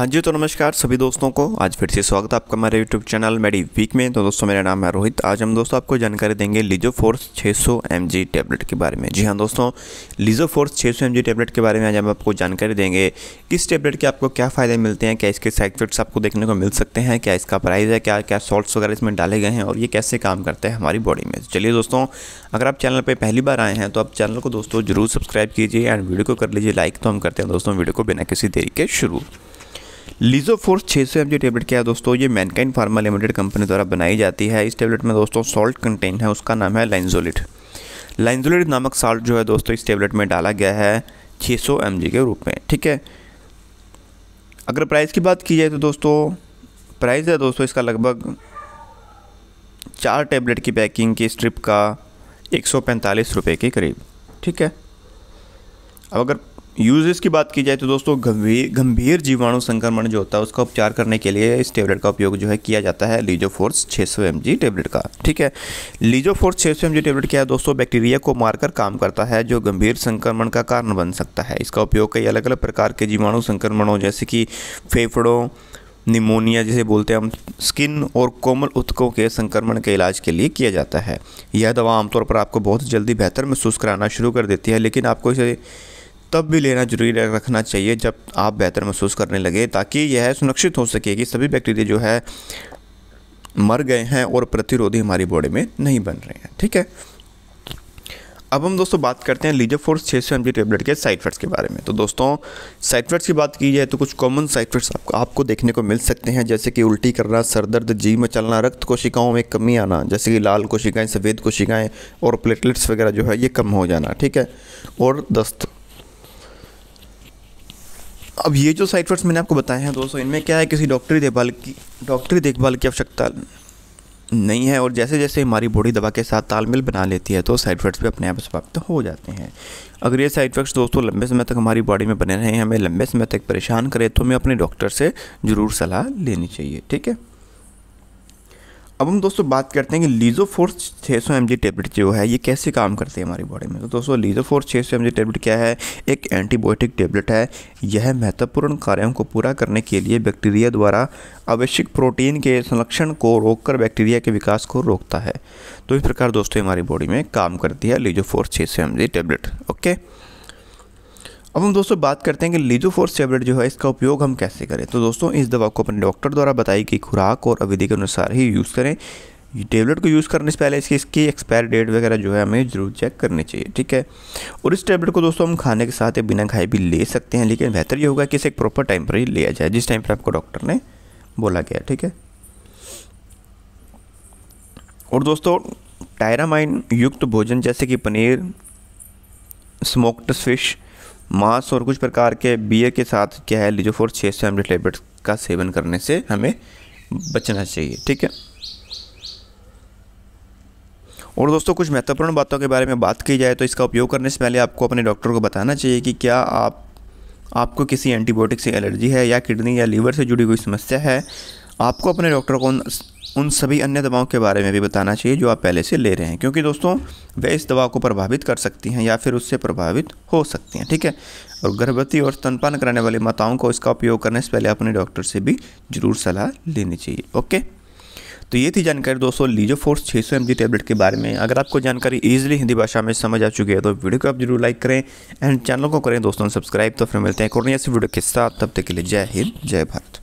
हाँ जी तो नमस्कार सभी दोस्तों को आज फिर से स्वागत है आपका हमारे यूट्यूब चैनल मेडी वीक में तो दोस्तों मेरा नाम है रोहित आज हम दोस्तों आपको जानकारी देंगे लीजो फोर्स 600 सौ टैबलेट के बारे में जी हाँ दोस्तों लीजो फोर्स 600 सौ टैबलेट के बारे में आज हम आपको जानकारी देंगे किस टैबलेट के आपको क्या फ़ायदे मिलते हैं क्या इसके साइड इफेक्ट्स आपको देखने को मिल सकते हैं क्या इसका प्राइस है क्या क्या सॉल्ट्स वगैरह इसमें डाले गए हैं और ये कैसे काम करते हैं हमारी बॉडी में चलिए दोस्तों अगर आप चैनल पर पहली बार आए हैं तो आप चैनल को दोस्तों जरूर सब्सक्राइब कीजिए एंड वीडियो को कर लीजिए लाइक तो हम करते हैं दोस्तों वीडियो को बिना किसी देरी के शुरू लीजो फोर्स छः सौ एम जी टेबलेट क्या है दोस्तों ये मैनकाइन फार्मा लिमिटेड कंपनी द्वारा बनाई जाती है इस टेबलेट में दोस्तों सॉल्ट कंटेन है उसका नाम है लाइनजोलिट लाइनजोलिट नामक साल्ट जो है दोस्तों इस टेबलेट में डाला गया है छः सौ के रूप में ठीक है अगर प्राइस की बात की जाए तो दोस्तों प्राइस है दोस्तों इसका लगभग चार टेबलेट की पैकिंग की स्ट्रिप का एक सौ के करीब ठीक है अब अगर यूजेस की बात की जाए तो दोस्तों गंभीर जीवाणु संक्रमण जो होता है उसका उपचार करने के लिए इस टेबलेट का उपयोग जो है किया जाता है लीजो फोर्स छः सौ एम जी टेबलेट का ठीक है लीजो फोर्स छः सौ एम जी टेबलेट क्या है दोस्तों बैक्टीरिया को मारकर काम करता है जो गंभीर संक्रमण का कारण बन सकता है इसका उपयोग कई अलग अलग प्रकार के जीवाणु संक्रमणों जैसे कि फेफड़ों निमोनिया जिसे बोलते हैं हम स्किन और कोमल उत्कों के संक्रमण के इलाज के लिए किया जाता है यह दवा आमतौर पर आपको बहुत जल्दी बेहतर महसूस कराना शुरू कर देती है लेकिन आपको इसे तब भी लेना जरूरी रखना चाहिए जब आप बेहतर महसूस करने लगे ताकि यह सुनिश्चित हो सके कि सभी बैक्टीरिया जो है मर गए हैं और प्रतिरोधी हमारी बॉडी में नहीं बन रहे हैं ठीक है अब हम दोस्तों बात करते हैं लीजो फोर्स छः सौ एम जी टेबलेट के साइड इफेक्ट्स के बारे में तो दोस्तों साइड इफेक्ट्स की बात की जाए तो कुछ कॉमन साइड इफेक्ट्स आपको आपको देखने को मिल सकते हैं जैसे कि उल्टी करना सर दर्द जी में चलना रक्त कोशिकाओं में कमी आना जैसे कि लाल कोशिकाएँ सफ़ेद कोशिकाएँ और प्लेटलेट्स वगैरह जो है ये कम हो जाना ठीक है और दस्त अब ये जो साइड इफेक्ट्स मैंने आपको बताए हैं दोस्तों इनमें क्या है किसी डॉक्टरी देखभाल की डॉक्टरी देखभाल की आवश्यकता नहीं है और जैसे जैसे हमारी बॉडी दवा के साथ तालमेल बना लेती है तो साइड इफेक्ट्स भी अपने आप समाप्त हो जाते हैं अगर ये साइड इफेक्ट्स दोस्तों लंबे समय तक हमारी बॉडी में बने रहे हैं हमें लंबे समय तक परेशान करें तो हमें अपने डॉक्टर से ज़रूर सलाह लेनी चाहिए ठीक है अब हम दोस्तों बात करते हैं कि लीजो फोर्स छः सौ टेबलेट जो है ये कैसे काम करती है हमारी बॉडी में तो दोस्तों लीजो फोर्स छः सौ टेबलेट क्या है एक एंटीबायोटिक टेबलेट है यह महत्वपूर्ण कार्यों को पूरा करने के लिए बैक्टीरिया द्वारा आवश्यक प्रोटीन के संरक्षण को रोककर बैक्टीरिया के विकास को रोकता है तो इस प्रकार दोस्तों हमारी बॉडी में काम करती है लीजो फोर्स छः सौ टेबलेट ओके अब हम दोस्तों बात करते हैं कि लीजोफोर्स टेबलेट जो है इसका उपयोग हम कैसे करें तो दोस्तों इस दवा को अपने डॉक्टर द्वारा बताई गई खुराक और अविधि के अनुसार ही यूज़ करें टेबलेट को यूज़ करने से पहले इसकी इसकी एक्सपायर डेट वगैरह जो है हमें ज़रूर चेक करनी चाहिए ठीक है और इस टेबलेट को दोस्तों हम खाने के साथ या बिना खाए भी ले सकते हैं लेकिन बेहतर ये होगा कि इसे एक प्रॉपर टाइम पर ही लिया जाए जिस टाइम पर आपको डॉक्टर ने बोला गया ठीक है और दोस्तों टायरामाइन युक्त भोजन जैसे कि पनीर स्मोक्ड फिश मांस और कुछ प्रकार के बियर के साथ क्या है लिजोफोर छः सौ एम टेबलेट का सेवन करने से हमें बचना चाहिए ठीक है और दोस्तों कुछ महत्वपूर्ण बातों के बारे में बात की जाए तो इसका उपयोग करने से पहले आपको अपने डॉक्टर को बताना चाहिए कि क्या आप आपको किसी एंटीबायोटिक से एलर्जी है या किडनी या लीवर से जुड़ी कोई समस्या है आपको अपने डॉक्टर को उन सभी अन्य दवाओं के बारे में भी बताना चाहिए जो आप पहले से ले रहे हैं क्योंकि दोस्तों वे इस दवा को प्रभावित कर सकती हैं या फिर उससे प्रभावित हो सकती हैं ठीक है और गर्भवती और स्तनपान कराने वाली माताओं को इसका उपयोग करने से पहले अपने डॉक्टर से भी ज़रूर सलाह लेनी चाहिए ओके तो ये थी जानकारी दोस्तों लीजो फोर्स छः सौ टैबलेट के बारे में अगर आपको जानकारी ईजिली हिंदी भाषा में समझ आ चुकी है तो वीडियो को आप जरूर लाइक करें एंड चैनल को करें दोस्तों सब्सक्राइब तो फिर मिलते हैं एक ऐसी वीडियो के साथ तब तक के लिए जय हिंद जय भारत